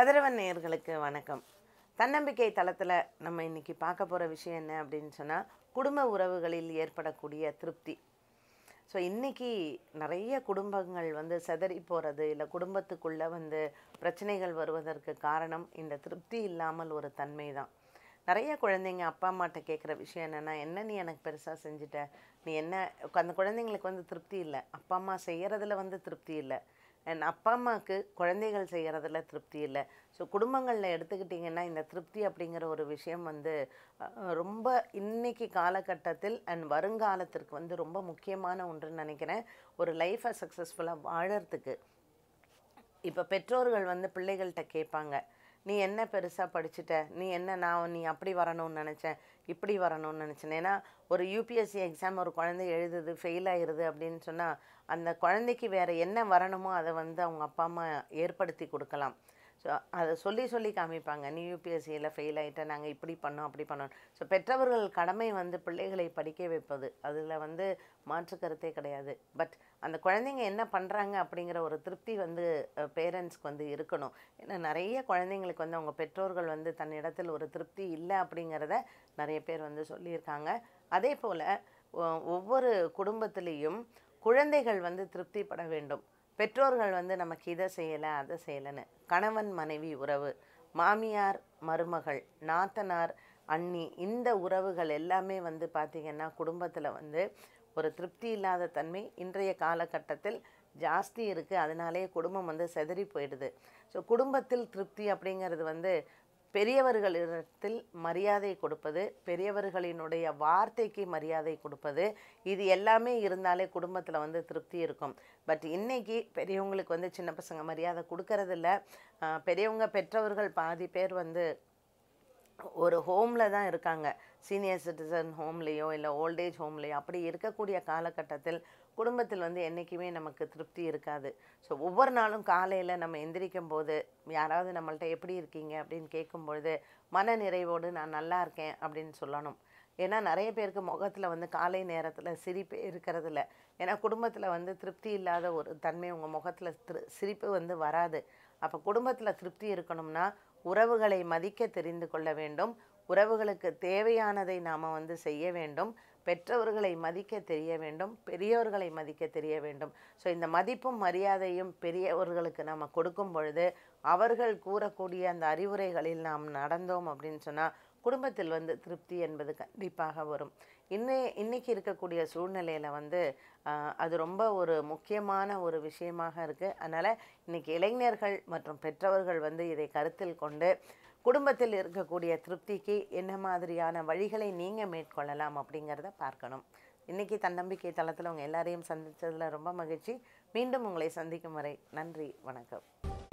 கதிரவன் நேயர்களுக்கு வணக்கம் தன்னம்பிக்கை தளத்தில் நம்ம இன்றைக்கி பார்க்க போகிற விஷயம் என்ன அப்படின்னு சொன்னால் குடும்ப உறவுகளில் ஏற்படக்கூடிய திருப்தி ஸோ இன்றைக்கி நிறைய குடும்பங்கள் வந்து செதறி போகிறது இல்லை குடும்பத்துக்குள்ளே வந்து பிரச்சனைகள் வருவதற்கு காரணம் இந்த திருப்தி இல்லாமல் ஒரு தன்மை தான் நிறைய குழந்தைங்க அப்பா அம்மாட்ட கேட்குற விஷயம் என்னென்னா என்ன நீ எனக்கு பெருசாக செஞ்சுட்ட நீ என்ன அந்த குழந்தைங்களுக்கு வந்து திருப்தி இல்லை அப்பா அம்மா செய்கிறதுல வந்து திருப்தி இல்லை என் அப்பா அம்மாவுக்கு குழந்தைகள் செய்கிறதுல திருப்தி இல்லை ஸோ குடும்பங்களில் எடுத்துக்கிட்டிங்கன்னா இந்த திருப்தி அப்படிங்கிற ஒரு விஷயம் வந்து ரொம்ப இன்றைக்கி காலகட்டத்தில் அண்ட் வருங்காலத்திற்கு வந்து ரொம்ப முக்கியமான ஒன்றுன்னு நினைக்கிறேன் ஒரு லைஃப்பை சக்ஸஸ்ஃபுல்லாக வாழறதுக்கு இப்போ பெற்றோர்கள் வந்து பிள்ளைகள்கிட்ட கேட்பாங்க நீ என்ன பெருசாக படிச்சுட்ட நீ என்ன நான் நீ அப்படி வரணும்னு நினச்சேன் இப்படி வரணும்னு நினச்சேன் ஏன்னா ஒரு யூபிஎஸ்சி எக்ஸாம் ஒரு குழந்தை எழுதுது ஃபெயில் ஆகிடுது அப்படின்னு சொன்னால் அந்த குழந்தைக்கு வேறு என்ன வரணுமோ அதை வந்து அவங்க அப்பா அம்மா ஏற்படுத்தி கொடுக்கலாம் ஸோ அதை சொல்லி சொல்லி காமிப்பாங்க நீ யூபிஎஸ்சியில் ஃபெயில் ஆகிட்ட நாங்கள் இப்படி பண்ணோம் அப்படி பண்ணோம் ஸோ பெற்றவர்கள் கடமை வந்து பிள்ளைகளை படிக்க வைப்பது அதில் வந்து மாற்று கருத்தே கிடையாது பட் அந்த குழந்தைங்க என்ன பண்ணுறாங்க அப்படிங்கிற ஒரு திருப்தி வந்து பேரண்ட்ஸ்க்கு வந்து இருக்கணும் ஏன்னா நிறைய குழந்தைங்களுக்கு வந்து அவங்க பெற்றோர்கள் வந்து தன்னிடத்தில் ஒரு திருப்தி இல்லை அப்படிங்கிறத நிறைய பேர் வந்து சொல்லியிருக்காங்க அதே போல் ஒவ்வொரு குடும்பத்திலையும் குழந்தைகள் வந்து திருப்திப்பட வேண்டும் பெற்றோர்கள் வந்து நமக்கு இதை செய்யலை அதை செய்யலைன்னு கணவன் மனைவி உறவு மாமியார் மருமகள் நாத்தனார் அண்ணி இந்த உறவுகள் எல்லாமே வந்து பார்த்திங்கன்னா குடும்பத்தில் வந்து ஒரு திருப்தி இல்லாத தன்மை இன்றைய காலகட்டத்தில் ஜாஸ்தி இருக்குது அதனாலேயே குடும்பம் வந்து செதறி போயிடுது ஸோ குடும்பத்தில் திருப்தி அப்படிங்கிறது வந்து பெரியவர்களிடத்தில் மரியாதை கொடுப்பது பெரியவர்களினுடைய வார்த்தைக்கு மரியாதை கொடுப்பது இது எல்லாமே இருந்தாலே குடும்பத்தில் வந்து திருப்தி இருக்கும் பட் இன்றைக்கி பெரியவங்களுக்கு வந்து சின்ன பசங்க மரியாதை கொடுக்கறதில்ல பெரியவங்க பெற்றவர்கள் பாதி பேர் வந்து ஒரு ஹோமில் தான் இருக்காங்க சீனியர் சிட்டிசன் ஹோம்லேயோ இல்லை ஓல்டேஜ் ஹோம்லேயோ அப்படி இருக்கக்கூடிய காலகட்டத்தில் குடும்பத்தில் வந்து என்றைக்குமே நமக்கு திருப்தி இருக்காது ஸோ ஒவ்வொரு நாளும் காலையில் நம்ம எந்திரிக்கும் போது யாராவது நம்மள்ட்ட எப்படி இருக்கீங்க அப்படின்னு கேட்கும்பொழுது மன நிறைவோடு நான் நல்லா இருக்கேன் அப்படின்னு சொல்லணும் ஏன்னா நிறைய பேருக்கு முகத்தில் வந்து காலை நேரத்தில் சிரிப்பு இருக்கிறதில்ல ஏன்னா குடும்பத்தில் வந்து திருப்தி இல்லாத ஒரு தன்மை உங்கள் முகத்தில் திரு சிரிப்பு வந்து வராது அப்போ குடும்பத்தில் திருப்தி இருக்கணும்னா உறவுகளை மதிக்க தெரிந்து கொள்ள வேண்டும் உறவுகளுக்கு தேவையானதை நாம் வந்து செய்ய வேண்டும் பெற்றவர்களை மதிக்க தெரிய வேண்டும் பெரியவர்களை மதிக்க தெரிய வேண்டும் ஸோ இந்த மதிப்பும் மரியாதையும் பெரியவர்களுக்கு நம்ம கொடுக்கும் பொழுது அவர்கள் கூறக்கூடிய அந்த அறிவுரைகளில் நாம் நடந்தோம் அப்படின்னு சொன்னால் குடும்பத்தில் வந்து திருப்தி என்பது கண்டிப்பாக வரும் இன்னை இன்றைக்கி இருக்கக்கூடிய சூழ்நிலையில் வந்து அது ரொம்ப ஒரு முக்கியமான ஒரு விஷயமாக இருக்குது அதனால் இன்றைக்கி இளைஞர்கள் மற்றும் பெற்றவர்கள் வந்து இதை கருத்தில் கொண்டு குடும்பத்தில் இருக்கக்கூடிய திருப்திக்கு என்ன மாதிரியான வழிகளை நீங்கள் மேற்கொள்ளலாம் அப்படிங்கிறத பார்க்கணும் இன்றைக்கி தன்னம்பிக்கை தளத்தில் உங்கள் எல்லாரையும் சந்தித்ததில் ரொம்ப மகிழ்ச்சி மீண்டும் உங்களை சந்திக்கும் வரை நன்றி வணக்கம்